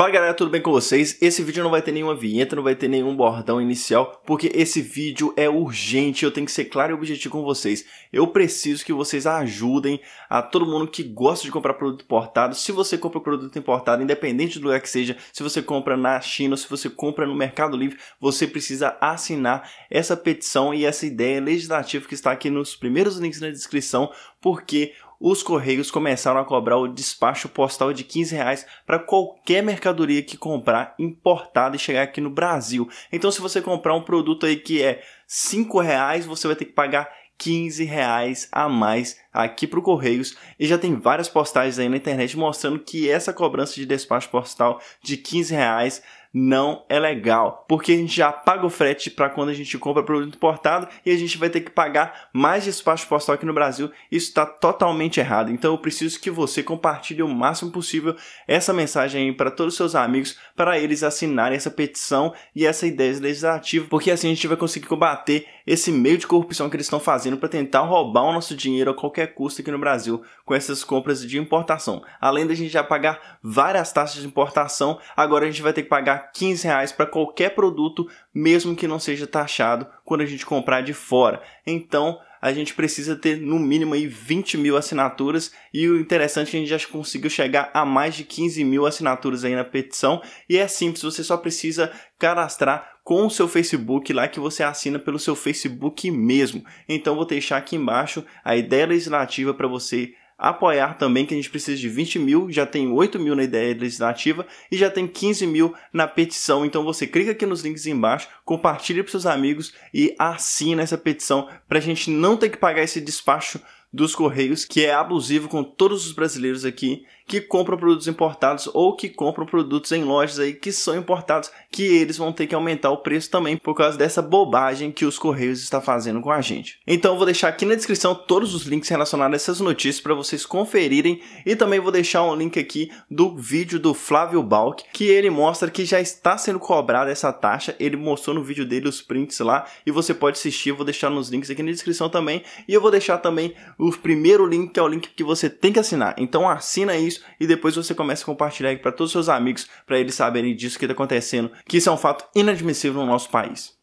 Fala galera, tudo bem com vocês? Esse vídeo não vai ter nenhuma vinheta, não vai ter nenhum bordão inicial, porque esse vídeo é urgente, eu tenho que ser claro e objetivo com vocês. Eu preciso que vocês ajudem a todo mundo que gosta de comprar produto importado. Se você compra produto importado, independente do lugar que seja, se você compra na China, se você compra no Mercado Livre, você precisa assinar essa petição e essa ideia legislativa que está aqui nos primeiros links na descrição, porque os correios começaram a cobrar o despacho postal de 15 reais para qualquer mercadoria que comprar importada e chegar aqui no Brasil. Então, se você comprar um produto aí que é 5 reais, você vai ter que pagar 15 reais a mais aqui para o Correios e já tem várias postagens aí na internet mostrando que essa cobrança de despacho postal de 15 reais não é legal, porque a gente já paga o frete para quando a gente compra produto importado e a gente vai ter que pagar mais despacho postal aqui no Brasil. Isso está totalmente errado. Então eu preciso que você compartilhe o máximo possível essa mensagem para todos os seus amigos, para eles assinarem essa petição e essa ideia legislativa, porque assim a gente vai conseguir combater esse meio de corrupção que eles estão fazendo para tentar roubar o nosso dinheiro a qualquer custo aqui no Brasil com essas compras de importação. Além da gente já pagar várias taxas de importação, agora a gente vai ter que pagar pagar 15 reais para qualquer produto, mesmo que não seja taxado quando a gente comprar de fora. Então a gente precisa ter no mínimo aí 20 mil assinaturas e o interessante é que a gente já conseguiu chegar a mais de 15 mil assinaturas aí na petição e é simples, você só precisa cadastrar com o seu Facebook lá que você assina pelo seu Facebook mesmo. Então vou deixar aqui embaixo a ideia legislativa para você apoiar também, que a gente precisa de 20 mil, já tem 8 mil na ideia legislativa e já tem 15 mil na petição. Então você clica aqui nos links embaixo, compartilha para seus amigos e assina essa petição para a gente não ter que pagar esse despacho dos Correios, que é abusivo com todos os brasileiros aqui que compram produtos importados ou que compram produtos em lojas aí que são importados, que eles vão ter que aumentar o preço também por causa dessa bobagem que os Correios está fazendo com a gente. Então vou deixar aqui na descrição todos os links relacionados a essas notícias para vocês conferirem e também vou deixar um link aqui do vídeo do Flávio Balk, que ele mostra que já está sendo cobrada essa taxa, ele mostrou no vídeo dele os prints lá e você pode assistir, vou deixar nos links aqui na descrição também e eu vou deixar também o primeiro link, que é o link que você tem que assinar. Então assina isso e depois você começa a compartilhar para todos os seus amigos, para eles saberem disso que está acontecendo, que isso é um fato inadmissível no nosso país.